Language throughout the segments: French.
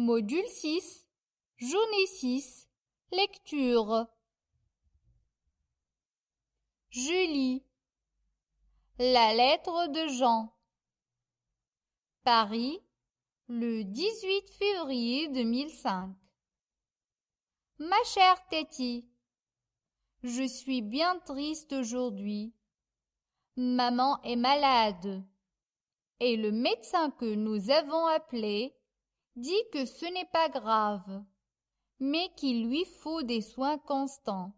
Module 6, journée 6, lecture. Je lis. La lettre de Jean. Paris, le 18 février 2005. Ma chère Téti, je suis bien triste aujourd'hui. Maman est malade. Et le médecin que nous avons appelé dit que ce n'est pas grave, mais qu'il lui faut des soins constants.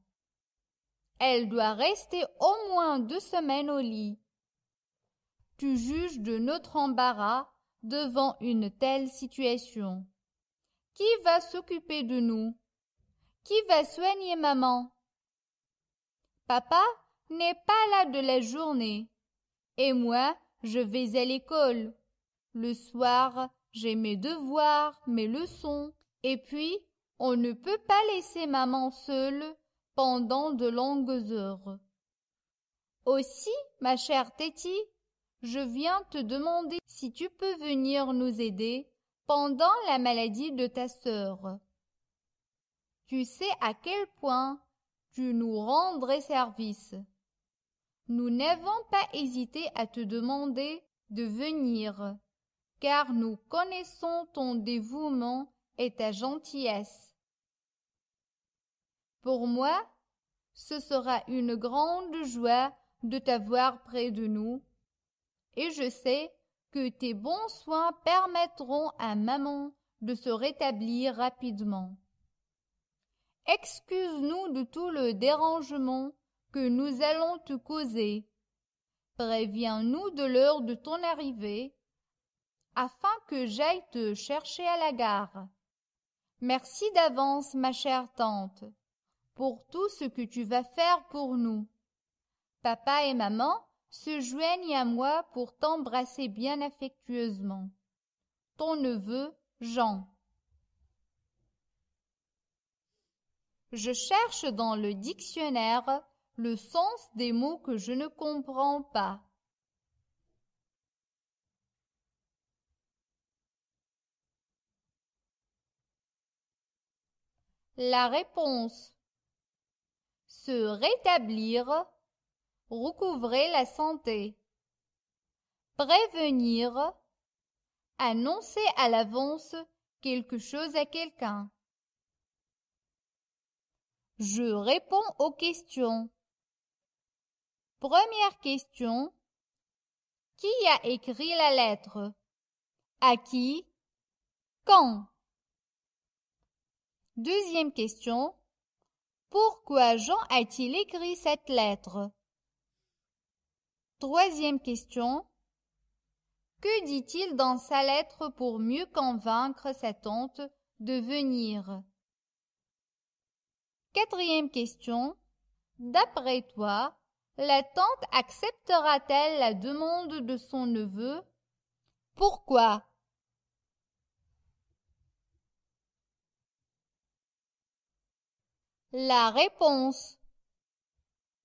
Elle doit rester au moins deux semaines au lit. Tu juges de notre embarras devant une telle situation. Qui va s'occuper de nous Qui va soigner maman Papa n'est pas là de la journée et moi je vais à l'école. Le soir, j'ai mes devoirs, mes leçons, et puis on ne peut pas laisser maman seule pendant de longues heures. Aussi, ma chère Téti, je viens te demander si tu peux venir nous aider pendant la maladie de ta sœur. Tu sais à quel point tu nous rendrais service. Nous n'avons pas hésité à te demander de venir car nous connaissons ton dévouement et ta gentillesse. Pour moi, ce sera une grande joie de t'avoir près de nous, et je sais que tes bons soins permettront à maman de se rétablir rapidement. Excuse-nous de tout le dérangement que nous allons te causer. Préviens-nous de l'heure de ton arrivée afin que j'aille te chercher à la gare. Merci d'avance, ma chère tante, pour tout ce que tu vas faire pour nous. Papa et maman se joignent à moi pour t'embrasser bien affectueusement. Ton neveu, Jean. Je cherche dans le dictionnaire le sens des mots que je ne comprends pas. La réponse Se rétablir, recouvrer la santé. Prévenir, annoncer à l'avance quelque chose à quelqu'un. Je réponds aux questions. Première question. Qui a écrit la lettre À qui Quand Deuxième question. Pourquoi Jean a-t-il écrit cette lettre Troisième question. Que dit-il dans sa lettre pour mieux convaincre sa tante de venir Quatrième question. D'après toi, la tante acceptera-t-elle la demande de son neveu Pourquoi La réponse.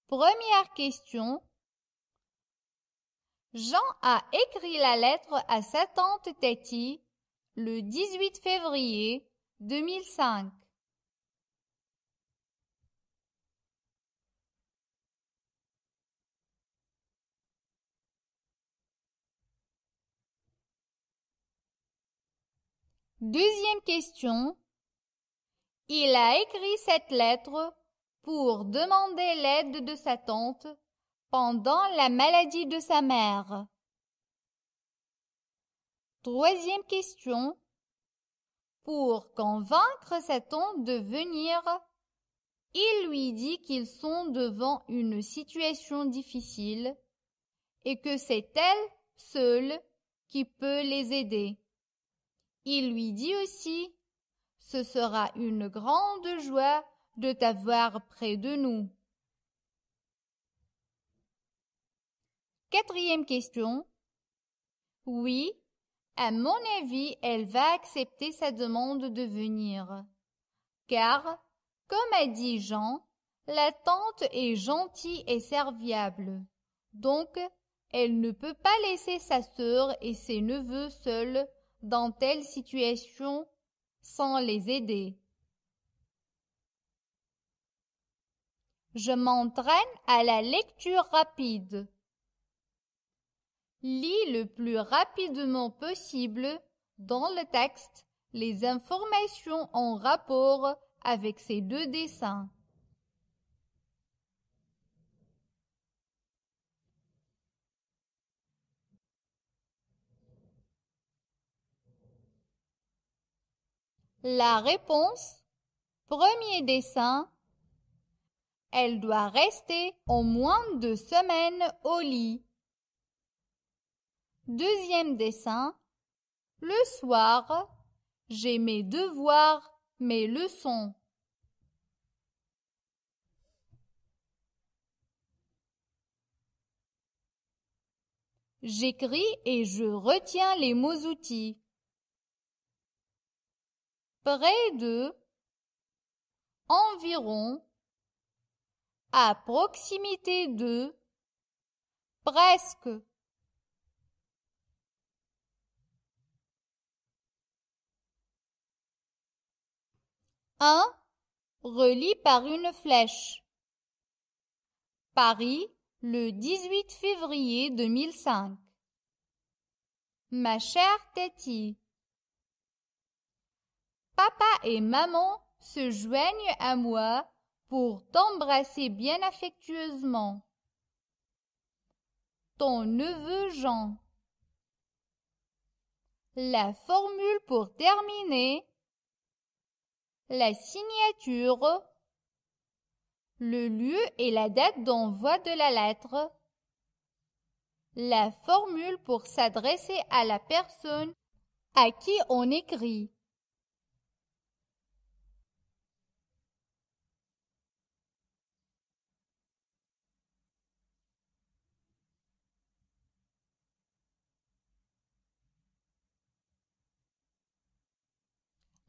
Première question. Jean a écrit la lettre à sa tante Tati le 18 février 2005. Deuxième question. Il a écrit cette lettre pour demander l'aide de sa tante pendant la maladie de sa mère. Troisième question. Pour convaincre sa tante de venir, il lui dit qu'ils sont devant une situation difficile et que c'est elle seule qui peut les aider. Il lui dit aussi ce sera une grande joie de t'avoir près de nous. Quatrième question. Oui, à mon avis, elle va accepter sa demande de venir. Car, comme a dit Jean, la tante est gentille et serviable. Donc, elle ne peut pas laisser sa sœur et ses neveux seuls dans telle situation sans les aider. Je m'entraîne à la lecture rapide. Lis le plus rapidement possible dans le texte les informations en rapport avec ces deux dessins. La réponse Premier dessin Elle doit rester au moins deux semaines au lit. Deuxième dessin Le soir, j'ai mes devoirs, mes leçons. J'écris et je retiens les mots outils près de environ à proximité de presque un relie par une flèche. Paris, le 18 février 2005. Ma chère Tétie Papa et maman se joignent à moi pour t'embrasser bien affectueusement. Ton neveu Jean. La formule pour terminer. La signature. Le lieu et la date d'envoi de la lettre. La formule pour s'adresser à la personne à qui on écrit.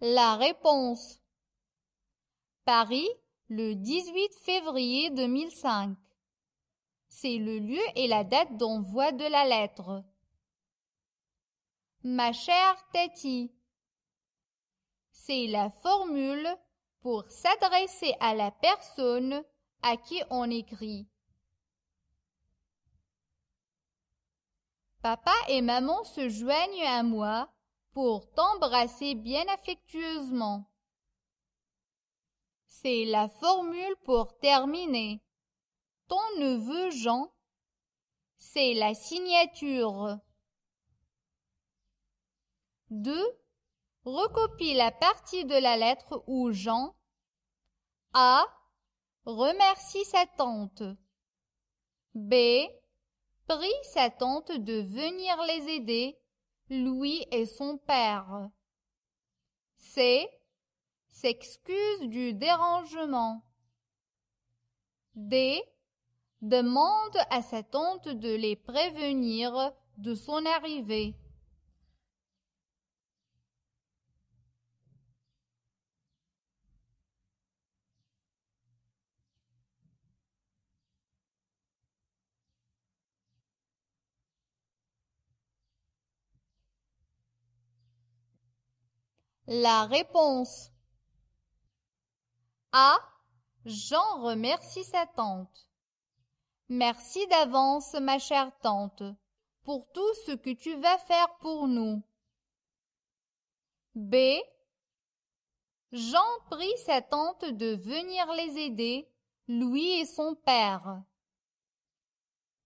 La réponse Paris, le 18 février 2005. C'est le lieu et la date d'envoi de la lettre. Ma chère Tati, c'est la formule pour s'adresser à la personne à qui on écrit. Papa et maman se joignent à moi pour t'embrasser bien affectueusement. C'est la formule pour terminer. Ton neveu Jean, c'est la signature. 2. Recopie la partie de la lettre où Jean A. Remercie sa tante. B. Prie sa tante de venir les aider Louis et son père. C. S'excuse du dérangement. D. Demande à sa tante de les prévenir de son arrivée. La réponse A. Jean remercie sa tante. Merci d'avance, ma chère tante, pour tout ce que tu vas faire pour nous. B. Jean prie sa tante de venir les aider, lui et son père.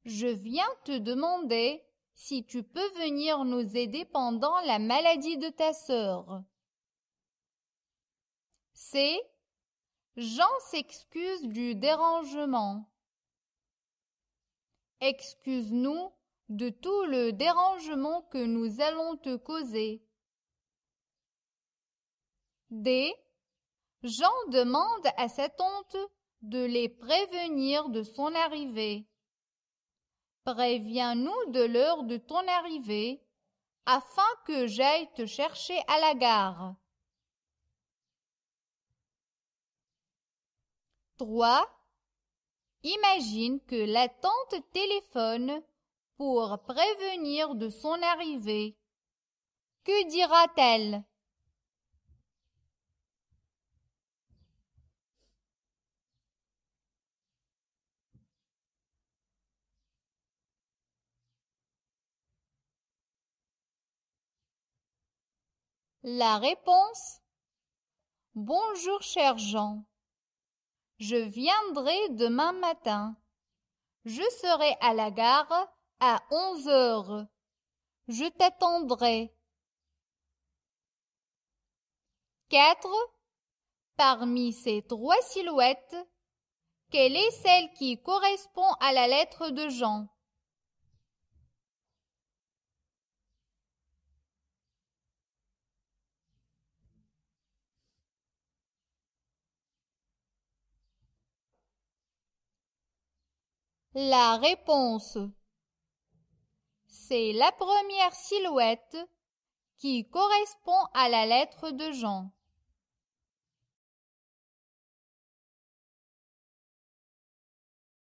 Je viens te demander si tu peux venir nous aider pendant la maladie de ta sœur. C. Jean s'excuse du dérangement. Excuse-nous de tout le dérangement que nous allons te causer. D. Jean demande à sa tante de les prévenir de son arrivée. Préviens-nous de l'heure de ton arrivée, afin que j'aille te chercher à la gare. Imagine que la tante téléphone pour prévenir de son arrivée. Que dira-t-elle La réponse Bonjour cher Jean. Je viendrai demain matin. Je serai à la gare à onze heures. Je t'attendrai. Quatre. Parmi ces trois silhouettes, quelle est celle qui correspond à la lettre de Jean La réponse C'est la première silhouette qui correspond à la lettre de Jean.